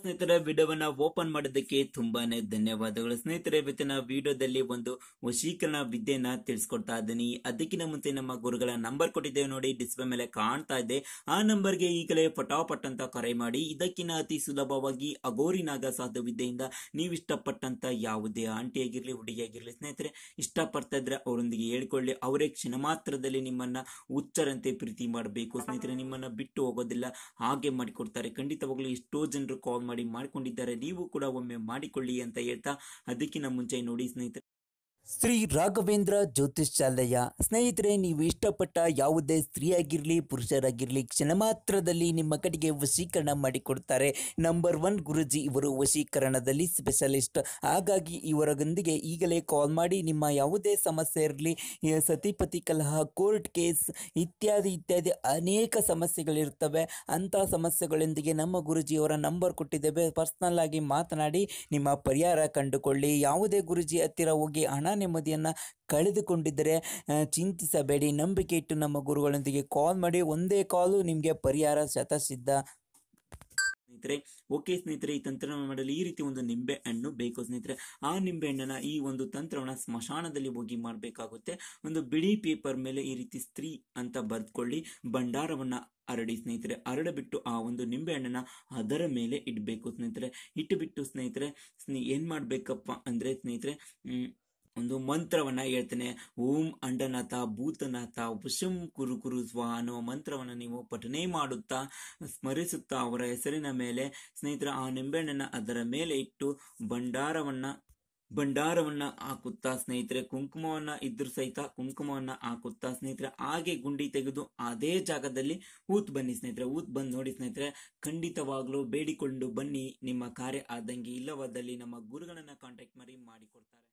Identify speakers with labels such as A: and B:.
A: ಸ್ನೇಹಿತರ ವಿಡಿಯೋವನ್ನ ಓಪನ್ ಮಾಡೋದಕ್ಕೆ ತುಂಬಾನೇ ಧನ್ಯವಾದಗಳು ಸ್ನೇಹಿತರೆ ಇವತ್ತಿನ ವಿಡಿಯೋದಲ್ಲಿ ಒಂದು ವಶೀಕರಣ ವಿದ್ಯೆಯನ್ನ ತಿಳಿಸ್ಕೊಡ್ತಾ ಇದ್ದೀನಿ ಅದಕ್ಕಿಂತ ಮುಂಚೆ ನಮ್ಮ ಗುರುಗಳ ನಂಬರ್ ಕೊಟ್ಟಿದ್ದೇವೆ ನೋಡಿ ಡಿಸ್ಪ್ಲೇ ಮೇಲೆ ಕಾಣ್ತಾ ಇದೆ ಆ ನಂಬರ್ಗೆ ಈಗಲೇ ಪಟಾಪಟ್ ಅಂತ ಕರೆ ಮಾಡಿ ಇದಕ್ಕಿಂತ ಅತಿ ಸುಲಭವಾಗಿ ಅಗೋರಿನಾಗ ಸಾಧು ವಿದ್ಯೆಯಿಂದ ನೀವು ಇಷ್ಟಪಟ್ಟಂತ ಯಾವುದೇ ಆಂಟಿ ಆಗಿರ್ಲಿ ಹುಡುಗಿಯಾಗಿರ್ಲಿ ಸ್ನೇಹಿತರೆ ಇಷ್ಟಪಡ್ತಾ ಇದ್ರೆ ಅವರೊಂದಿಗೆ ಹೇಳ್ಕೊಳ್ಳಿ ಅವರೇ ಕ್ಷಣ ಮಾತ್ರದಲ್ಲಿ ನಿಮ್ಮನ್ನ ಉಚ್ಚರಂತೆ ಪ್ರೀತಿ ಮಾಡಬೇಕು ಸ್ನೇಹಿತರೆ ನಿಮ್ಮನ್ನ ಬಿಟ್ಟು ಹೋಗೋದಿಲ್ಲ ಹಾಗೆ ಮಾಡಿಕೊಡ್ತಾರೆ ಖಂಡಿತವಾಗ್ಲೂ ಎಷ್ಟೋ ಜನರು ಕಾಲ್ ಮಾಡಿ ಮಾಡಿಕೊಂಡಿದ್ದಾರೆ ನೀವು ಕೂಡ ಒಮ್ಮೆ ಮಾಡಿಕೊಳ್ಳಿ ಅಂತ ಹೇಳ್ತಾ ಅದಕ್ಕಿಂತ ಮುಂಚೆ ನೋಡಿ ಸ್ನೇಹಿತರೆ ಶ್ರೀ ರಾಘವೇಂದ್ರ ಜ್ಯೋತಿಷ್ಯಾಲಯ ಸ್ನೇಹಿತರೆ ನೀವು ಇಷ್ಟಪಟ್ಟ ಯಾವುದೇ ಸ್ತ್ರೀಯಾಗಿರಲಿ ಪುರುಷರಾಗಿರಲಿ ಕ್ಷಣ ಮಾತ್ರದಲ್ಲಿ ನಿಮ್ಮ ಕಡೆಗೆ ವಶೀಕರಣ ಮಾಡಿಕೊಡ್ತಾರೆ ನಂಬರ್ ಒನ್ ಗುರುಜಿ ಇವರು ವಶೀಕರಣದಲ್ಲಿ ಸ್ಪೆಷಲಿಸ್ಟ್ ಹಾಗಾಗಿ ಇವರೊಂದಿಗೆ ಈಗಲೇ ಕಾಲ್ ಮಾಡಿ ನಿಮ್ಮ ಯಾವುದೇ ಸಮಸ್ಯೆ ಇರಲಿ ಸತಿಪತಿ ಕಲಹ ಕೋರ್ಟ್ ಕೇಸ್ ಇತ್ಯಾದಿ ಇತ್ಯಾದಿ ಅನೇಕ ಸಮಸ್ಯೆಗಳಿರ್ತವೆ ಅಂಥ ಸಮಸ್ಯೆಗಳೊಂದಿಗೆ ನಮ್ಮ ಗುರುಜಿಯವರ ನಂಬರ್ ಕೊಟ್ಟಿದ್ದೇವೆ ಪರ್ಸ್ನಲ್ ಆಗಿ ಮಾತನಾಡಿ ನಿಮ್ಮ ಪರಿಹಾರ ಕಂಡುಕೊಳ್ಳಿ ಯಾವುದೇ ಗುರುಜಿ ಹತ್ತಿರ ಹೋಗಿ ಹಣ ನೆಮ್ಮದಿಯನ್ನು ಕಳೆದುಕೊಂಡಿದ್ದರೆ ಚಿಂತಿಸಬೇಡಿ ನಂಬಿಕೆ ಇಟ್ಟು ನಮ್ಮ ಗುರುಗಳೊಂದಿಗೆ ಕಾಲ್ ಮಾಡಿ ಒಂದೇ ಕಾಲು ನಿಮಗೆ ಪರಿಹಾರ ಶತಸಿದ್ಧ ಸ್ನೇಹಿತರೆ ಓಕೆ ಸ್ನೇಹಿತರೆ ಈ ತಂತ್ರ ಮಾಡಲು ಈ ರೀತಿ ಒಂದು ನಿಂಬೆ ಹಣ್ಣು ಬೇಕು ಸ್ನೇಹಿತರೆ ಆ ನಿಂಬೆ ಹಣ್ಣನ್ನ ಈ ಒಂದು ತಂತ್ರವನ್ನ ಸ್ಮಶಾನದಲ್ಲಿ ಹೋಗಿ ಮಾಡಬೇಕಾಗುತ್ತೆ ಒಂದು ಬಿಳಿ ಪೇಪರ್ ಮೇಲೆ ಈ ರೀತಿ ಸ್ತ್ರೀ ಅಂತ ಬರ್ದ್ಕೊಳ್ಳಿ ಭಂಡಾರವನ್ನ ಹರಡಿ ಸ್ನೇಹಿತರೆ ಹರಡಬಿಟ್ಟು ಆ ಒಂದು ನಿಂಬೆ ಹಣ್ಣನ್ನ ಅದರ ಮೇಲೆ ಇಡಬೇಕು ಸ್ನೇಹಿತರೆ ಇಟ್ಟು ಬಿಟ್ಟು ಸ್ನೇಹಿತರೆ ಏನ್ ಮಾಡ್ಬೇಕಪ್ಪ ಅಂದ್ರೆ ಸ್ನೇಹಿತರೆ ಒಂದು ಮಂತ್ರವನ್ನ ಹೇಳ್ತೇನೆ ಓಂ ಅಂಡನಾಥ ಭೂತನಾಥ ಉಪಶಂ ಕುರು ಕುರು ಸ್ವ ಅನ್ನುವ ಮಂತ್ರವನ್ನು ನೀವು ಪಠನೆ ಮಾಡುತ್ತಾ ಸ್ಮರಿಸುತ್ತಾ ಅವರ ಹೆಸರಿನ ಮೇಲೆ ಸ್ನೇಹಿತರ ಆ ನಿಂಬೆಹಣ್ಣನ್ನ ಅದರ ಮೇಲೆ ಇಟ್ಟು ಭಂಡಾರವನ್ನ ಭಂಡಾರವನ್ನ ಹಾಕುತ್ತಾ ಸ್ನೇಹಿತರೆ ಕುಂಕುಮವನ್ನ ಇದ್ರು ಸಹಿತ ಕುಂಕುಮವನ್ನ ಹಾಕುತ್ತಾ ಸ್ನೇಹಿತರೆ ಹಾಗೆ ಗುಂಡಿ ತೆಗೆದು ಅದೇ ಜಾಗದಲ್ಲಿ ಊತ್ ಬನ್ನಿ ಸ್ನೇಹಿತರೆ ಊತ್ ಬಂದು ನೋಡಿ ಸ್ನೇಹಿತರೆ ಖಂಡಿತವಾಗ್ಲೂ ಬೇಡಿಕೊಂಡು ಬನ್ನಿ ನಿಮ್ಮ ಕಾರ್ಯ ಆದಂಗೆ ಇಲ್ಲವಾದಲ್ಲಿ ನಮ್ಮ ಗುರುಗಳನ್ನ ಕಾಂಟ್ಯಾಕ್ಟ್ ಮಾಡಿ ಮಾಡಿಕೊಡ್ತಾರೆ